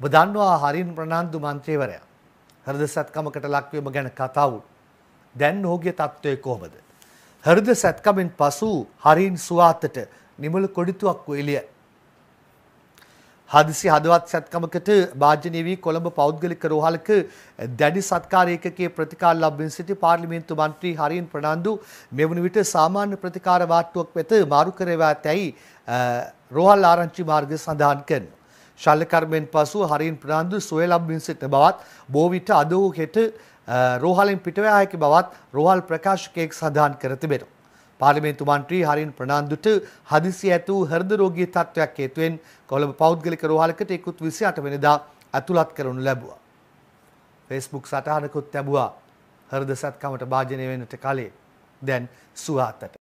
ඔබ දන්නවා හරින් ප්‍රනාන්දු මන්ත්‍රීවරයා හෘද සත්කමකට ලක්වීම ගැන කතා වුණා. දැන් ඔහුගේ තත්ත්වය කොහොමද? හෘද සත්කමෙන් පසු හරින් සුවාතට නිමල කොඩිතුවක් එළිය. හදිසි හදවත් සත්කමකට භාජනය වී කොළඹ පෞද්ගලික රෝහලක දැඩි සත්කාර ඒකකයේ ප්‍රතිකාර ලබමින් සිටි පාර්ලිමේන්තු මන්ත්‍රී හරින් ප්‍රනාන්දු මෙවන විට සාමාන්‍ය ප්‍රතිකාර වාට්ටුවක් වෙත මාරු කරවා ඇතැයි රෝහල් ආරංචි මාර්ගය සඳහන් කරනවා. ශල්‍යකර්මෙන් පසු හරින් ප්‍රනාන්දු සොයලබ්මින් සිට බවත් බෝවිට අද වූ හෙට රෝහලෙන් පිටවෑ හැකි බවත් රෝහල් ප්‍රකාශකයෙක් සඳහන් කර තිබෙනවා. පාර්ලිමේන්තු මන්ත්‍රී හරින් ප්‍රනාන්දුට හදිසි ඇත වූ හෘද රෝගී තත්ත්වයක් හේතුවෙන් කොළඹ පෞද්ගලික රෝහලකට ඉකුත් 28 වෙනිදා ඇතුළත් කරනු ලැබුවා. Facebook සටහනකුත් ලැබුවා. හෘද සත්කමට භාජනය වෙන්නට කලින් දැන් සුවාතට